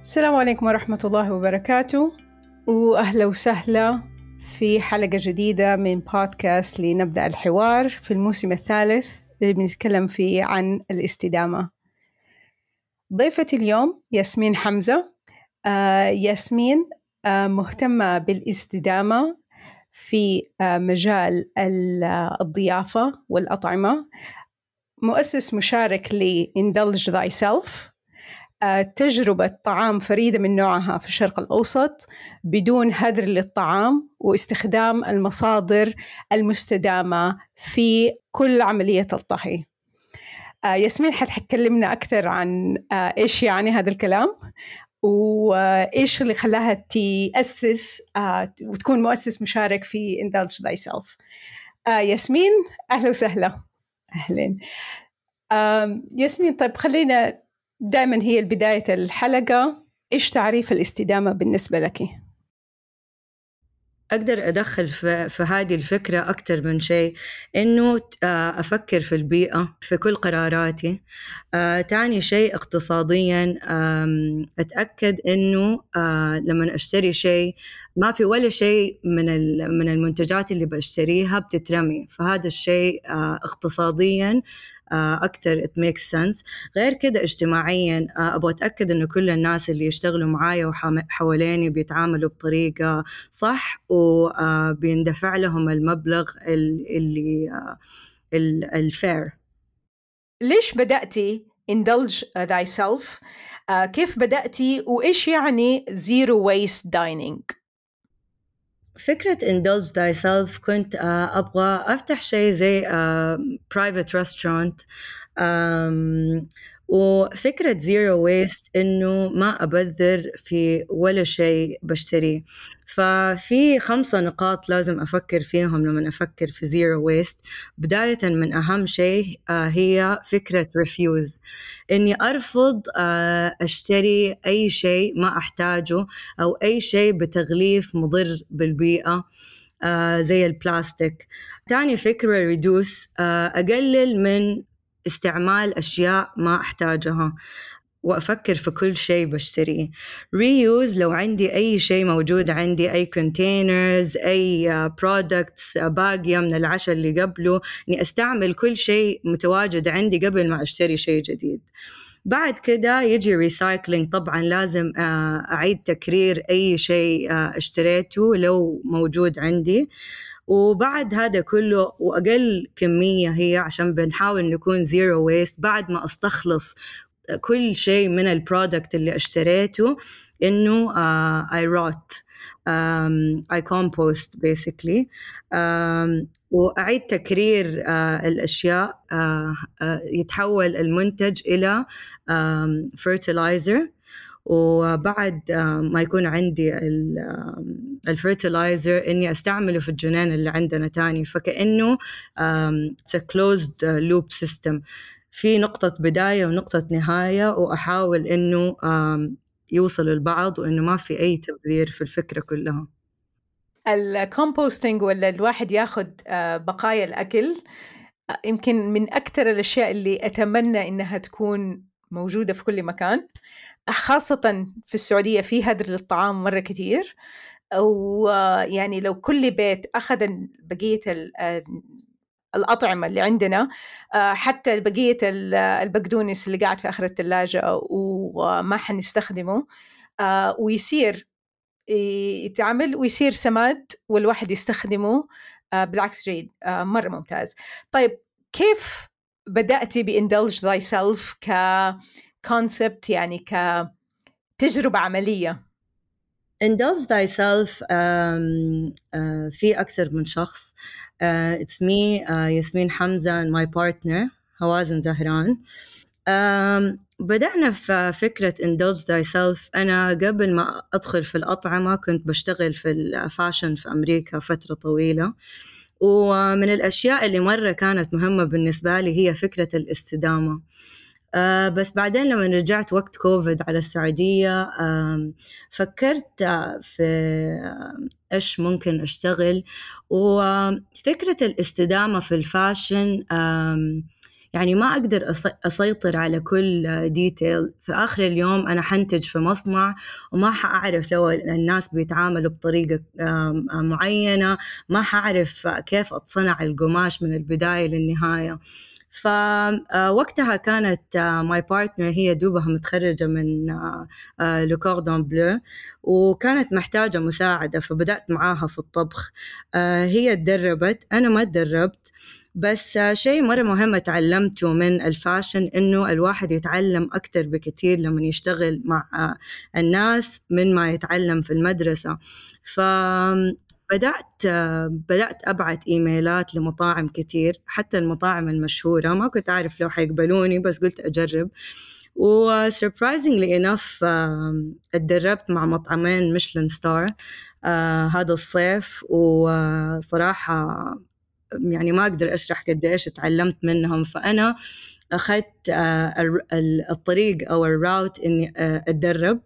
السلام عليكم ورحمة الله وبركاته وأهلا وسهلا في حلقة جديدة من بودكاست لنبدأ الحوار في الموسم الثالث اللي بنتكلم فيه عن الاستدامة ضيفتي اليوم ياسمين حمزة آه ياسمين آه مهتمة بالاستدامة في آه مجال آه، الضيافة والأطعمة مؤسس مشارك لإندلج ذاي سيلف آه، تجربة طعام فريدة من نوعها في الشرق الأوسط بدون هدر للطعام واستخدام المصادر المستدامة في كل عملية الطهي آه، ياسمين حتكلمنا أكثر عن آه، إيش يعني هذا الكلام وإيش اللي خلاها تأسس وتكون مؤسس مشارك في Indulge Thyself ياسمين أهلا وسهلا أهلا ياسمين طيب خلينا دائما هي بداية الحلقة إيش تعريف الاستدامة بالنسبة لك؟ أقدر أدخل في, في هذه الفكرة أكثر من شيء إنه آه، أفكر في البيئة في كل قراراتي آه، تاني شيء اقتصاديا أتأكد إنه آه، لما أشتري شيء ما في ولا شيء من من المنتجات اللي بشتريها بتترمي فهذا الشيء اقتصاديا اكثر ات ميك سنس غير كده اجتماعيا آه، ابغى اتاكد انه كل الناس اللي يشتغلوا معايا وحواليني بيتعاملوا بطريقه صح وبيندفع آه، لهم المبلغ اللي آه، الفير ليش بدأتي اندلج thyself uh, كيف بدأتي وإيش يعني زيرو ويست دايننج فكرة indulge thyself كنت أبغى أفتح شيء زي private restaurant وفكرة زيرو ويست إنه ما أبذر في ولا شيء بشتريه ففي خمسة نقاط لازم أفكر فيهم لما أفكر في زيرو ويست بداية من أهم شيء آه، هي فكرة ريفيوز إني أرفض آه، أشتري أي شيء ما أحتاجه أو أي شيء بتغليف مضر بالبيئة آه، زي البلاستيك تاني فكرة ريدوس أقلل من استعمال أشياء ما أحتاجها وأفكر في كل شيء بشتريه ريوز لو عندي أي شيء موجود عندي أي كونتينرز أي برودكتس آه، آه، باقية من العشاء اللي قبله أني أستعمل كل شيء متواجد عندي قبل ما أشتري شيء جديد بعد كده يجي ريسايكلينج طبعا لازم آه، أعيد تكرير أي شيء اشتريته لو موجود عندي وبعد هذا كله واقل كميه هي عشان بنحاول نكون زيرو ويست بعد ما استخلص كل شيء من البرودكت اللي اشتريته انه اي روت اي كومبوست بيسكلي واعيد تكرير uh, الاشياء uh, uh, يتحول المنتج الى فيرتلايزر um, وبعد ما يكون عندي الفيرتلايزر اني استعمله في الجنان اللي عندنا تاني فكانه كلوزد لوب سيستم في نقطة بداية ونقطة نهاية وأحاول إنه يوصلوا لبعض وإنه ما في أي تبذير في الفكرة كلها الكومبوستنج ولا الواحد ياخذ آه، بقايا الأكل آه، يمكن من أكثر الأشياء اللي أتمنى إنها تكون موجودة في كل مكان خاصة في السعودية في هدر للطعام مرة كثير ويعني لو كل بيت أخذ بقية الأطعمة اللي عندنا حتى بقية البقدونس اللي قاعد في آخر الثلاجة وما حنستخدمه ويصير يتعمل ويصير سماد والواحد يستخدمه بالعكس جيد مرة ممتاز طيب كيف بدأتي بإندلج thyself ك كونسبت يعني كتجربة عملية indulge thyself um, uh, في أكثر من شخص uh, it's me uh, ياسمين حمزة and my partner هوازن زهران um, بدأنا في فكرة indulge thyself أنا قبل ما أدخل في الأطعمة كنت بشتغل في الفاشن في أمريكا فترة طويلة ومن الأشياء اللي مرة كانت مهمة بالنسبة لي هي فكرة الاستدامة آه بس بعدين لما رجعت وقت كوفيد على السعودية آه فكرت في إيش ممكن أشتغل وفكرة الاستدامة في الفاشن آه يعني ما أقدر أسيطر على كل ديتيل في آخر اليوم أنا حنتج في مصنع وما حأعرف لو الناس بيتعاملوا بطريقة معينة ما حأعرف كيف أتصنع القماش من البداية للنهاية فوقتها آه، كانت ماي آه، بارتنر هي دوبها متخرجة من لو كوردون بلو وكانت محتاجة مساعدة فبدأت معاها في الطبخ آه، هي تدربت أنا ما تدربت بس شيء مرة مهم تعلمته من الفاشن إنه الواحد يتعلم أكتر بكتير لما يشتغل مع الناس من ما يتعلم في المدرسة ف بدأت بدأت أبعت إيميلات لمطاعم كتير حتى المطاعم المشهورة ما كنت أعرف لو حيقبلوني بس قلت أجرب وسربرايزنجلي انف اتدربت مع مطعمين ميشلان ستار آه، هذا الصيف وصراحة آه، يعني ما أقدر أشرح قديش تعلمت منهم فأنا أخذت آه، الطريق أو الراوت إني أتدرب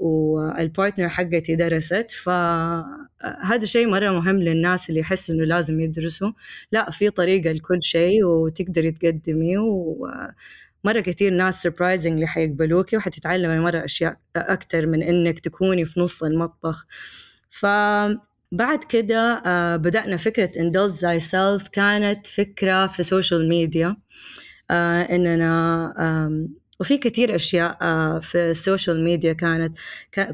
والبارتنر حقتي درست فهذا شيء مرة مهم للناس اللي يحسوا إنه لازم يدرسوا لا في طريقة لكل شيء وتقدري تقدمي ومرة كثير ناس اللي حيقبلوكي وحتتعلمي مرة أشياء اكثر من إنك تكوني في نص المطبخ ف بعد كده آه، بدأنا فكرة indulge thyself كانت فكرة في سوشيال آه، ميديا إننا وفي كثير اشياء آه، في السوشيال ميديا كانت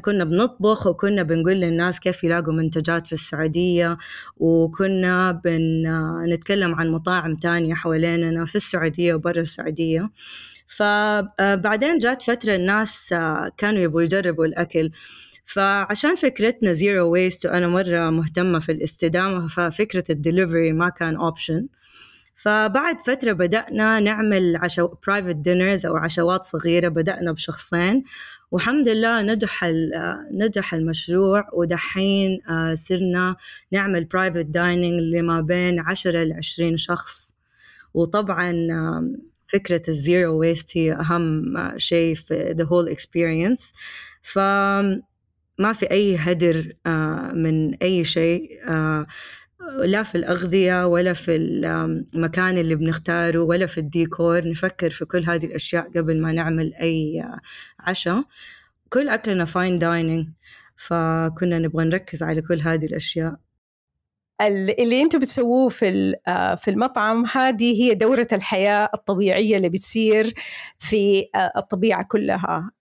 كنا بنطبخ وكنا بنقول للناس كيف يلاقوا منتجات في السعوديه وكنا بنتكلم عن مطاعم تانية حواليننا في السعوديه وبرا السعوديه فبعدين آه، جات فتره الناس آه، كانوا يبغوا يجربوا الاكل فعشان فكرتنا زيرو ويست وانا مره مهتمه في الاستدامه ففكره الدليفري ما كان اوبشن فبعد فترة بدأنا نعمل عشو... برايفت دينرز أو عشوات صغيرة بدأنا بشخصين والحمد لله نجح نجح المشروع ودحين آه، صرنا نعمل برايفت دايننج لما بين 10 ل 20 شخص وطبعا فكرة الزيرو ويست هي أهم آه، شيء في the whole experience فما في أي هدر آه، من أي شيء لا في الأغذية ولا في المكان اللي بنختاره ولا في الديكور نفكر في كل هذه الأشياء قبل ما نعمل أي عشاء كل أكلنا فاين دايننج فكنا نبغى نركز على كل هذه الأشياء اللي انتم بتسووه في آه، في المطعم هذه هي دوره الحياه الطبيعيه اللي بتصير في آه، الطبيعه كلها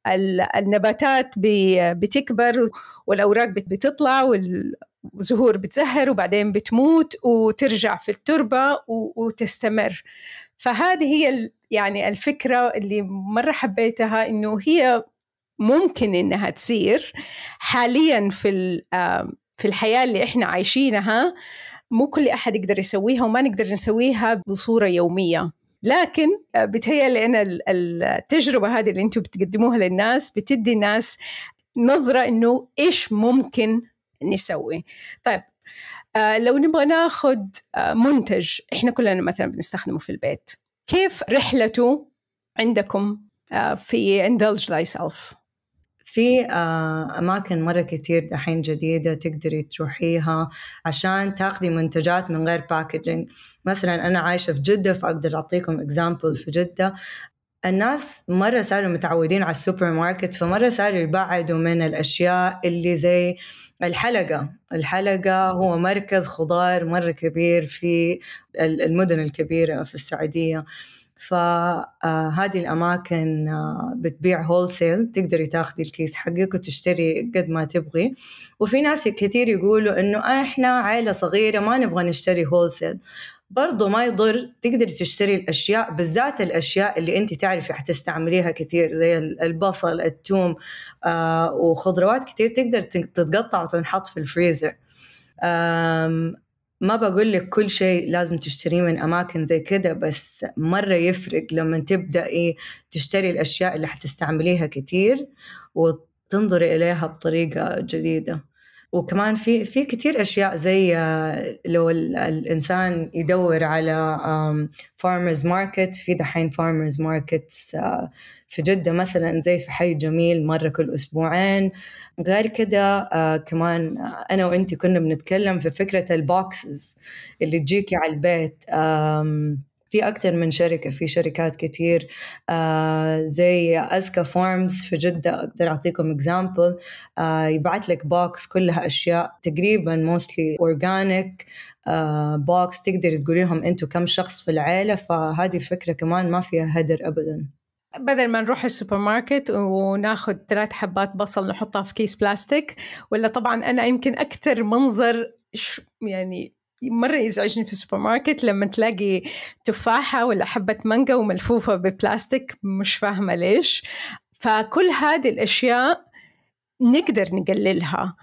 النباتات بتكبر والاوراق بتطلع والزهور بتزهر وبعدين بتموت وترجع في التربه وتستمر فهذه هي يعني الفكره اللي مره حبيتها انه هي ممكن انها تصير حاليا في في الحياة اللي إحنا عايشينها مو كل أحد يقدر يسويها وما نقدر نسويها بصورة يومية لكن آه، بتهيأ لأن التجربة هذه اللي أنتم بتقدموها للناس بتدي الناس نظرة إنه إيش ممكن نسوي طيب آه، لو نبغى ناخد آه، منتج احنا كلنا مثلا بنستخدمه في البيت كيف رحلته عندكم في indulge thyself في آه، أماكن مرة كثير دحين جديدة تقدري تروحيها عشان تاخذي منتجات من غير باكجينج مثلا أنا عايشة في جدة فأقدر أعطيكم اكزامبل في جدة الناس مرة صاروا متعودين على السوبر ماركت فمرة صاروا يبعدوا من الأشياء اللي زي الحلقة الحلقة هو مركز خضار مرة كبير في المدن الكبيرة في السعودية فهذه آه، الأماكن آه، بتبيع سيل تقدري تاخذي الكيس حقك وتشتري قد ما تبغي وفي ناس كثير يقولوا إنه إحنا عائلة صغيرة ما نبغى نشتري سيل برضو ما يضر تقدري تشتري الأشياء بالذات الأشياء اللي أنت تعرفي حتستعمليها كثير زي البصل الثوم آه، وخضروات كثير تقدر تتقطع وتنحط في الفريزر ما بقول لك كل شيء لازم تشتريه من اماكن زي كده بس مره يفرق لما تبداي إيه، تشتري الاشياء اللي حتستعمليها كتير وتنظري اليها بطريقه جديده وكمان في في كثير اشياء زي آه، لو الانسان يدور على فارمرز ماركت في دحين فارمرز آه، ماركت في جده مثلا زي في حي جميل مره كل اسبوعين غير كده آه، كمان انا وانت كنا بنتكلم في فكره البوكسز اللي تجيكي على البيت في أكثر من شركة في شركات كتير آه زي أزكا فارمز في جدة أقدر أعطيكم إكزامبل آه يبعت لك بوكس كلها أشياء تقريبا موستلي أورجانيك بوكس تقدر تقولي لهم أنتوا كم شخص في العيلة فهذه الفكرة كمان ما فيها هدر أبداً بدل ما نروح السوبر ماركت وناخذ ثلاث حبات بصل نحطها في كيس بلاستيك ولا طبعا انا يمكن اكثر منظر يعني مرة يزعجني في السوبر ماركت لما تلاقي تفاحة ولا حبة مانجا وملفوفة ببلاستيك مش فاهمة ليش فكل هذه الأشياء نقدر نقللها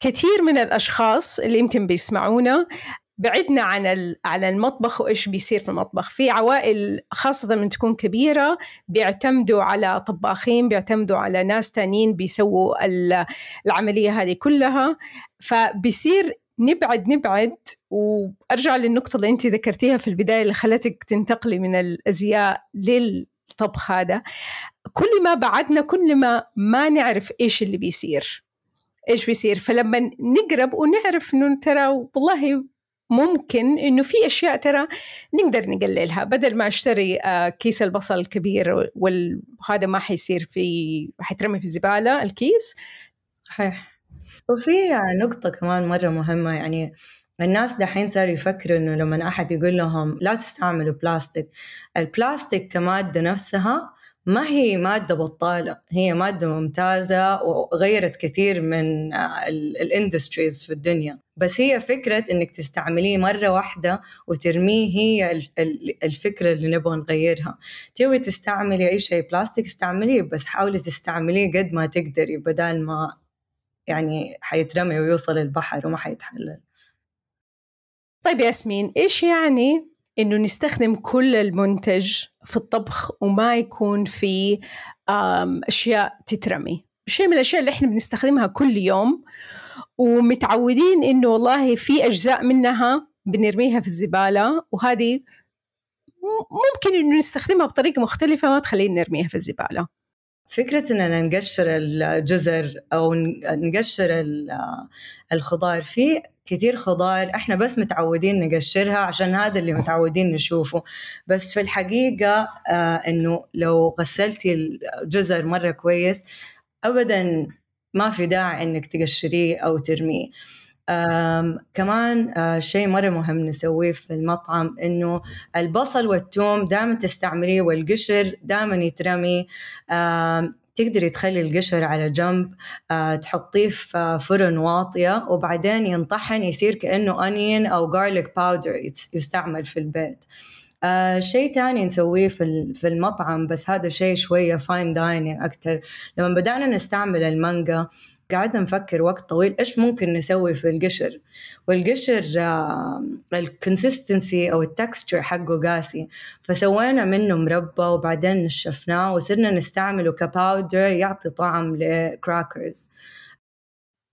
كثير من الأشخاص اللي يمكن بيسمعونا بعدنا عن على المطبخ وايش بيصير في المطبخ في عوائل خاصه من تكون كبيره بيعتمدوا على طباخين بيعتمدوا على ناس تانيين بيسووا العمليه هذه كلها فبيصير نبعد نبعد وارجع للنقطه اللي انت ذكرتيها في البدايه اللي خلتك تنتقلي من الازياء للطبخ هذا كل ما بعدنا كل ما ما نعرف ايش اللي بيصير ايش بيصير فلما نقرب ونعرف انه ترى والله ممكن انه في اشياء ترى نقدر نقللها بدل ما اشتري آه، كيس البصل الكبير وهذا ما حيصير في حيترمي في الزباله الكيس وفي نقطة كمان مرة مهمة يعني الناس دحين صاروا يفكروا انه لما احد يقول لهم لا تستعملوا بلاستيك البلاستيك كمادة نفسها ما هي مادة بطالة هي مادة ممتازة وغيرت كثير من آه، الاندستريز في الدنيا بس هي فكرة انك تستعمليه مرة واحدة وترميه هي الفكرة اللي نبغى نغيرها تبغي تستعملي اي شيء بلاستيك استعمليه بس حاولي تستعمليه قد ما تقدري بدل ما يعني حيترمي ويوصل البحر وما حيتحلل طيب ياسمين إيش يعني إنه نستخدم كل المنتج في الطبخ وما يكون في أشياء تترمي شيء من الأشياء اللي إحنا بنستخدمها كل يوم ومتعودين إنه والله في أجزاء منها بنرميها في الزبالة وهذه ممكن إنه نستخدمها بطريقة مختلفة ما تخلينا نرميها في الزبالة فكرة أننا نقشر الجزر أو نقشر الخضار في كثير خضار احنا بس متعودين نقشرها عشان هذا اللي متعودين نشوفه بس في الحقيقة آه، انه لو غسلتي الجزر مرة كويس ابدا ما في داعي انك تقشريه او ترميه كمان شيء مرة مهم نسويه في المطعم إنه البصل والثوم دائما تستعمليه والقشر دائما يترمي تقدري تخلي القشر على جنب آه، تحطيه في فرن واطية وبعدين ينطحن يصير كأنه أنين أو غارليك باودر يستعمل في البيت آه شيء تاني نسويه في في المطعم بس هذا شيء شوية فاين دايننج أكتر لما بدأنا نستعمل المانجا قعدنا نفكر وقت طويل ايش ممكن نسوي في القشر والقشر الكونسستنسي او التكستشر حقه قاسي فسوينا منه مربى وبعدين نشفناه وصرنا نستعمله كباودر يعطي طعم لكراكرز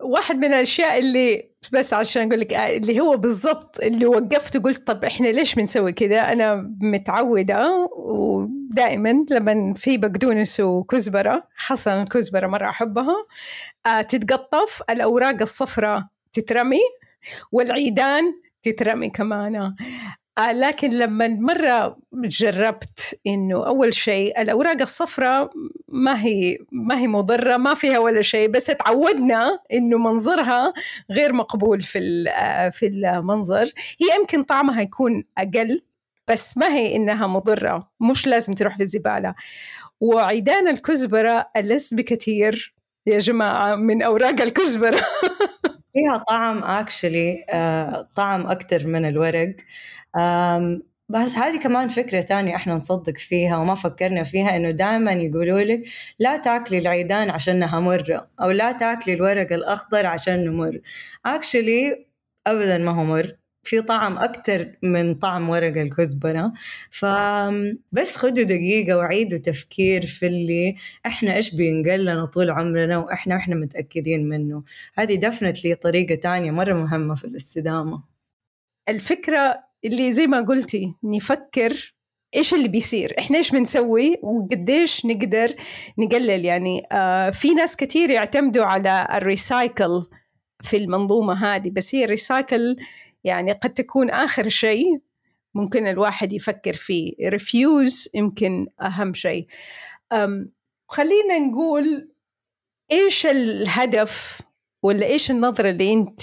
واحد من الاشياء اللي بس عشان اقول لك آه، اللي هو بالضبط اللي وقفت وقلت طب احنا ليش بنسوي كذا انا متعوده ودائما لما في بقدونس وكزبره خاصه الكزبره مره احبها آه، تتقطف الاوراق الصفراء تترمي والعيدان تترمي كمان آه، لكن لما مرة جربت إنه أول شيء الأوراق الصفراء ما هي ما هي مضرة ما فيها ولا شيء بس تعودنا إنه منظرها غير مقبول في آه، في المنظر هي يمكن طعمها يكون أقل بس ما هي إنها مضرة مش لازم تروح في الزبالة وعيدان الكزبرة ألذ بكثير يا جماعة من أوراق الكزبرة فيها طعم اكشلي آه، طعم اكثر من الورق بس هذه كمان فكرة تانية احنا نصدق فيها وما فكرنا فيها انه دائما يقولوا لك لا تاكلي العيدان عشانها مرة او لا تاكلي الورق الاخضر عشانه مر اكشلي ابدا ما هو مر في طعم اكثر من طعم ورق الكزبرة فبس خدوا دقيقة وعيدوا تفكير في اللي إحنا إيش بينقل لنا طول عمرنا وإحنا إحنا متأكدين منه هذه دفنت لي طريقة تانية مرة مهمة في الاستدامة الفكرة اللي زي ما قلتي نفكر ايش اللي بيصير احنا ايش بنسوي وقديش نقدر نقلل يعني آه في ناس كثير يعتمدوا على الريسايكل في المنظومه هذه بس هي الريسايكل يعني قد تكون اخر شيء ممكن الواحد يفكر فيه ريفيوز يمكن اهم شيء خلينا نقول ايش الهدف ولا ايش النظره اللي انت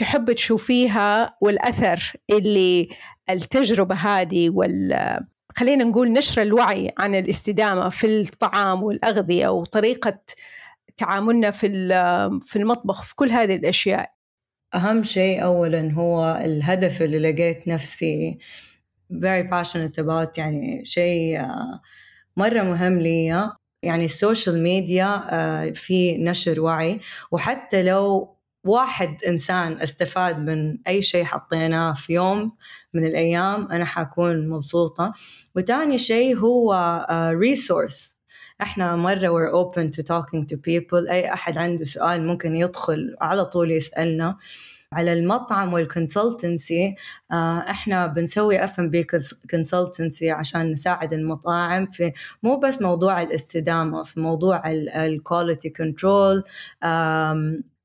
تحب تشوفيها والأثر اللي التجربة هذه وال خلينا نقول نشر الوعي عن الاستدامة في الطعام والأغذية وطريقة تعاملنا في في المطبخ في كل هذه الأشياء أهم شيء أولا هو الهدف اللي لقيت نفسي very passionate about يعني شيء مرة مهم لي يعني السوشيال آه، ميديا في نشر وعي وحتى لو واحد إنسان استفاد من أي شيء حطيناه في يوم من الأيام أنا حكون مبسوطة وتاني شيء هو ريسورس آه، احنا مره we're open to talking to people اي احد عنده سؤال ممكن يدخل على طول يسالنا على المطعم والكونسلتنسي آه، احنا بنسوي اف ام بي كونسلتنسي عشان نساعد المطاعم في مو بس موضوع الاستدامه في موضوع الكواليتي كنترول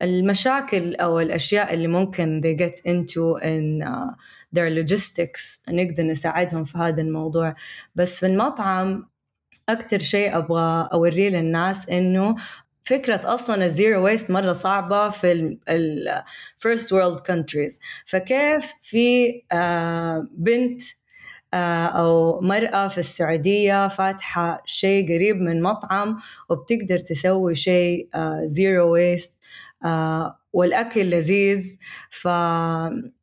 المشاكل او الاشياء اللي ممكن they get into in آه، their logistics نقدر نساعدهم في هذا الموضوع بس في المطعم اكثر شيء ابغى اوريه للناس انه فكره اصلا الزيرو ويست مره صعبه في الفيرست وورلد كونتريز فكيف في آه، بنت آه، او مراه في السعوديه فاتحه شيء قريب من مطعم وبتقدر تسوي شيء زيرو آه، ويست والاكل لذيذ ف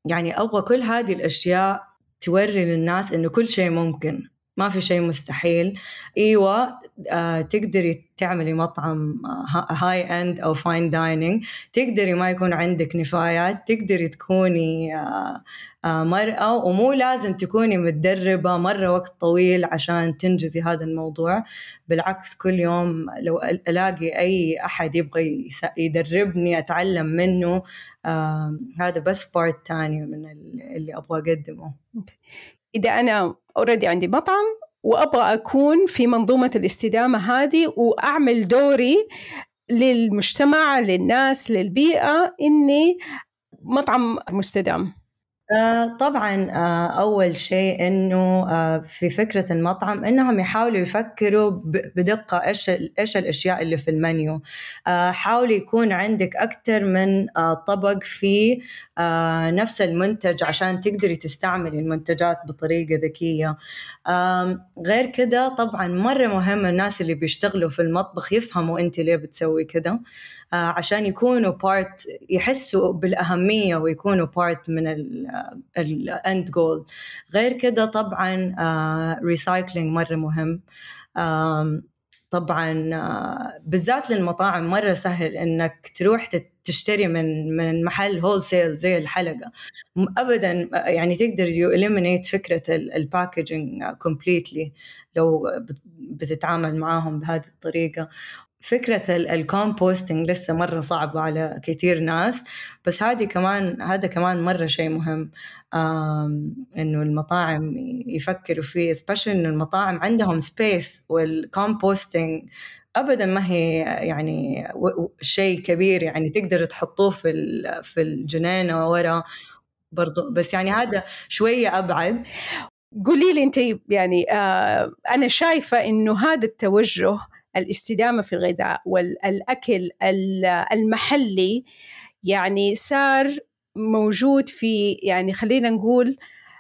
يعني ابغى كل هذه الاشياء توري للناس انه كل شيء ممكن ما في شيء مستحيل ايوه آه تقدري تعملي مطعم هاي آه، اند او فاين دايننج تقدري ما يكون عندك نفايات تقدري تكوني آه آه مرأة ومو لازم تكوني متدربة مرة وقت طويل عشان تنجزي هذا الموضوع بالعكس كل يوم لو ألاقي أي أحد يبغى يدربني أتعلم منه آه هذا بس بارت تاني من اللي أبغى أقدمه اذا انا اوريدي عندي مطعم وابغى اكون في منظومه الاستدامه هذه واعمل دوري للمجتمع للناس للبيئه اني مطعم مستدام آه، طبعا آه، اول شيء انه آه، في فكره المطعم انهم يحاولوا يفكروا بدقه ايش ايش الاشياء اللي في المنيو حاول يكون عندك اكثر من طبق في آه، نفس المنتج عشان تقدري تستعملي المنتجات بطريقة ذكية غير كده طبعا مرة مهم الناس اللي بيشتغلوا في المطبخ يفهموا أنت ليه بتسوي كده آه، عشان يكونوا بارت يحسوا بالأهمية ويكونوا بارت من الأند جول غير كده طبعا ريسايكلينج آه، مرة مهم طبعا بالذات للمطاعم مرة سهل انك تروح تت تشتري من من محل هول سيل زي الحلقه ابدا يعني تقدر يو اليمينيت فكره الباكجينج كومبليتلي لو بتتعامل معاهم بهذه الطريقه فكرة الكومبوستنج لسه مرة صعبة على كثير ناس بس هذه كمان هذا كمان مرة شيء مهم انه المطاعم يفكروا فيه سبيشال انه المطاعم عندهم سبيس والكومبوستنج ابدا ما هي يعني شيء كبير يعني تقدر تحطوه في في الجنينه ورا برضو بس يعني هذا شويه ابعد قولي لي انت يعني آه انا شايفه انه هذا التوجه الاستدامه في الغذاء والاكل المحلي يعني صار موجود في يعني خلينا نقول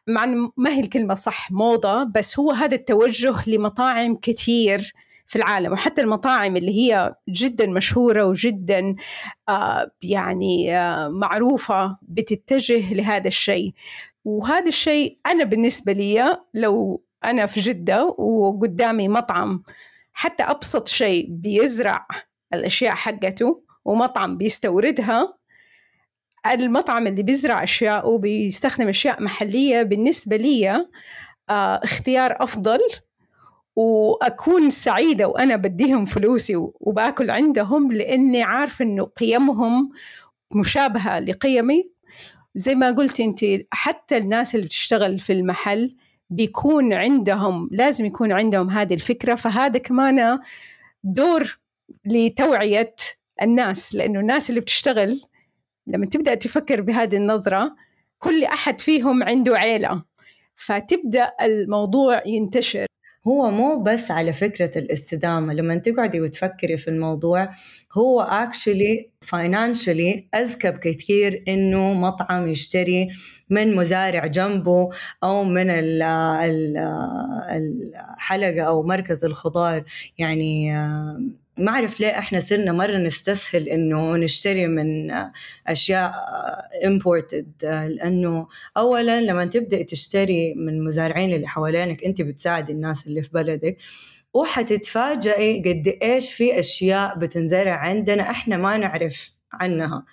مع ما هي الكلمة صح موضة بس هو هذا التوجه لمطاعم كثير في العالم وحتى المطاعم اللي هي جدا مشهورة وجدا آه، يعني آه، معروفة بتتجه لهذا الشيء وهذا الشيء أنا بالنسبة لي لو أنا في جدة وقدامي مطعم حتى أبسط شيء بيزرع الأشياء حقته ومطعم بيستوردها المطعم اللي بيزرع أشياء وبيستخدم أشياء محلية بالنسبة لي آه، اختيار أفضل واكون سعيده وانا بديهم فلوسي وباكل عندهم لاني عارفه انه قيمهم مشابهه لقيمي زي ما قلت انت حتى الناس اللي بتشتغل في المحل بيكون عندهم لازم يكون عندهم هذه الفكره فهذا كمان دور لتوعيه الناس لانه الناس اللي بتشتغل لما تبدأ تفكر بهذه النظرة كل أحد فيهم عنده عيلة فتبدأ الموضوع ينتشر هو مو بس على فكرة الاستدامة لما تقعدي وتفكري في الموضوع هو اكشلي فاينانشلي اذكى بكثير انه مطعم يشتري من مزارع جنبه او من الحلقه او مركز الخضار يعني ما أعرف ليه إحنا صرنا مرة نستسهل إنه نشتري من أشياء امبورتد لأنه أولا لما تبدأ تشتري من المزارعين اللي حوالينك أنت بتساعد الناس اللي في بلدك وحتتفاجئي قد إيش في أشياء بتنزرع عندنا إحنا ما نعرف عنها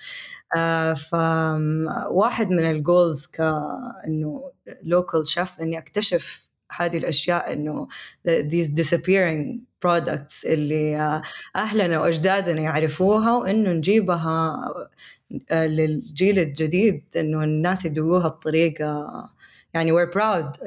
آه، فواحد من الجولز كانه لوكال شيف اني اكتشف هذه الاشياء انه these disappearing products اللي آه، اهلنا واجدادنا يعرفوها وانه نجيبها آه، للجيل الجديد انه الناس يدوها بطريقه يعني we're proud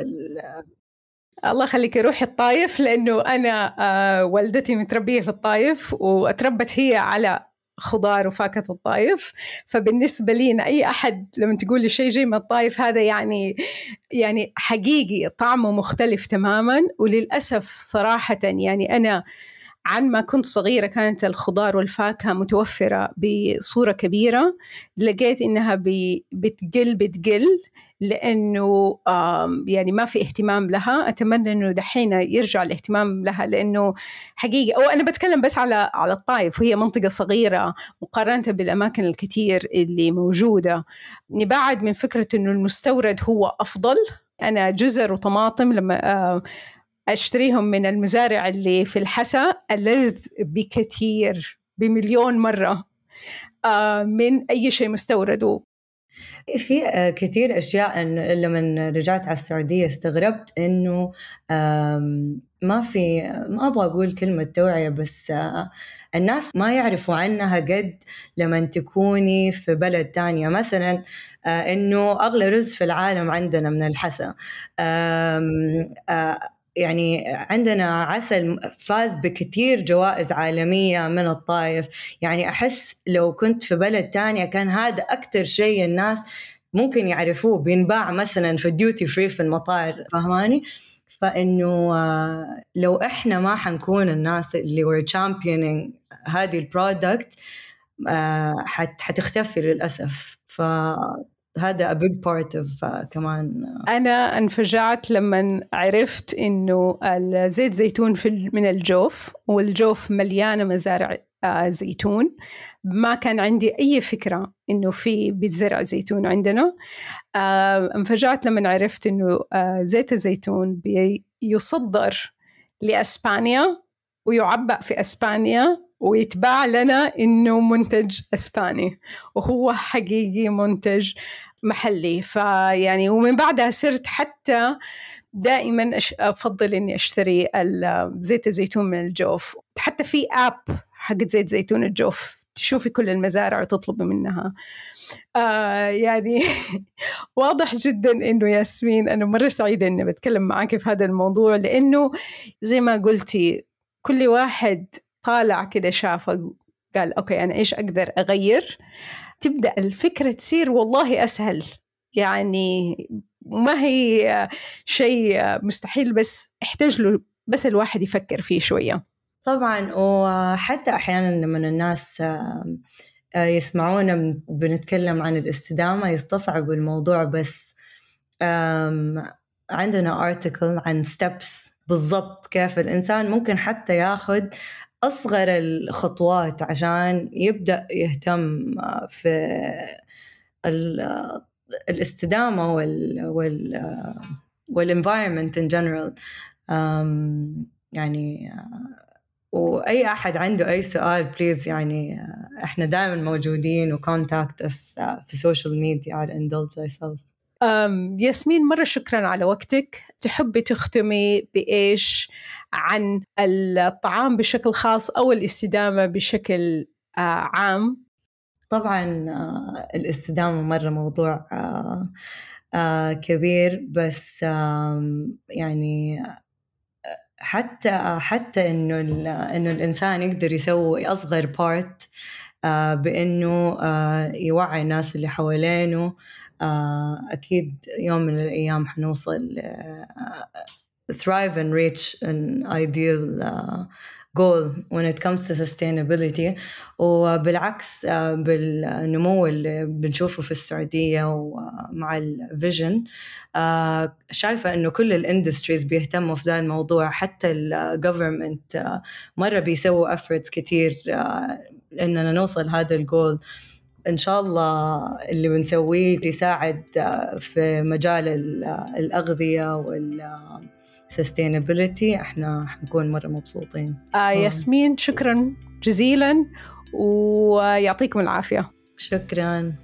الله يخليك روحي الطايف لانه انا آه، والدتي متربيه في الطايف واتربت هي على خضار وفاكهة الطايف فبالنسبة لي إن أي أحد لما تقول لي شيء جاي من الطايف هذا يعني يعني حقيقي طعمه مختلف تماما وللأسف صراحة يعني أنا عن ما كنت صغيرة كانت الخضار والفاكهة متوفرة بصورة كبيرة لقيت إنها بتقل بتقل لانه يعني ما في اهتمام لها اتمنى انه دحين يرجع الاهتمام لها لانه حقيقه او انا بتكلم بس على على الطائف وهي منطقه صغيره مقارنه بالاماكن الكثير اللي موجوده نبعد يعني من فكره انه المستورد هو افضل انا جزر وطماطم لما اشتريهم من المزارع اللي في الحسا ألذ بكثير بمليون مره من اي شيء مستورد في آه، كثير اشياء لما رجعت على السعوديه استغربت انه ما في ما ابغى اقول كلمه توعيه بس آه، الناس ما يعرفوا عنها قد لما تكوني في بلد ثانيه مثلا آه، انه اغلى رز في العالم عندنا من الحسا يعني عندنا عسل فاز بكثير جوائز عالمية من الطائف يعني أحس لو كنت في بلد تانية كان هذا أكثر شيء الناس ممكن يعرفوه بينباع مثلا في الديوتي فري في المطار فهماني فانه آه، لو احنا ما حنكون الناس اللي وير championing هذه البرودكت آه، حتختفي للاسف ف هذا a big part of uh, كمان uh, انا انفجعت لما عرفت انه زيت زيتون في من الجوف والجوف مليانه مزارع آه، زيتون ما كان عندي أي فكرة إنه في بيتزرع زيتون عندنا آه، انفجعت لما عرفت إنه آه، زيت الزيتون بيصدر لأسبانيا ويعبأ في أسبانيا ويتباع لنا انه منتج اسباني وهو حقيقي منتج محلي فيعني ومن بعدها صرت حتى دائما افضل اني اشتري زيت الزيتون من الجوف حتى في اب حقت زيت زيتون الجوف تشوفي كل المزارع وتطلبي منها آه يعني واضح جدا انه ياسمين انا مره سعيده اني بتكلم معاك في هذا الموضوع لانه زي ما قلتي كل واحد طالع كده شافه قال اوكي انا ايش اقدر اغير تبدا الفكره تصير والله اسهل يعني ما هي شيء مستحيل بس احتاج له بس الواحد يفكر فيه شويه طبعا وحتى احيانا لما الناس آه، يسمعونا بنتكلم عن الاستدامه يستصعبوا الموضوع بس عندنا ارتكل عن ستبس بالضبط كيف الانسان ممكن حتى ياخذ اصغر الخطوات عشان يبدا يهتم آه، في الاستدامه وال وال والانفايرمنت ان جنرال يعني آه، واي احد عنده اي سؤال بليز يعني آه، احنا دائما موجودين وكونتاكت اس في السوشيال ميديا على indulge yourself ياسمين مرة شكرا على وقتك تحبي تختمي بإيش عن الطعام بشكل خاص أو الاستدامة بشكل آه، عام طبعا آه، الاستدامة مرة موضوع آه، كبير بس يعني حتى حتى انه انه الانسان يقدر يسوي اصغر بارت بانه يوعي الناس اللي حوالينه آه، أكيد يوم من الأيام حنوصل آه، thrive and reach an ideal جول آه، when it comes to sustainability وبالعكس بالنمو اللي بنشوفه في السعودية ومع الفيجن شايفة انه كل الاندستريز بيهتموا في ذا الموضوع حتى الجفرمنت مرة بيسووا افورتس كتير اننا نوصل هذا الجول إن شاء الله اللي بنسويه يساعد آه، في مجال الأغذية وال sustainability احنا حنكون مرة مبسوطين آه،, آه ياسمين شكرا جزيلا ويعطيكم العافية شكرا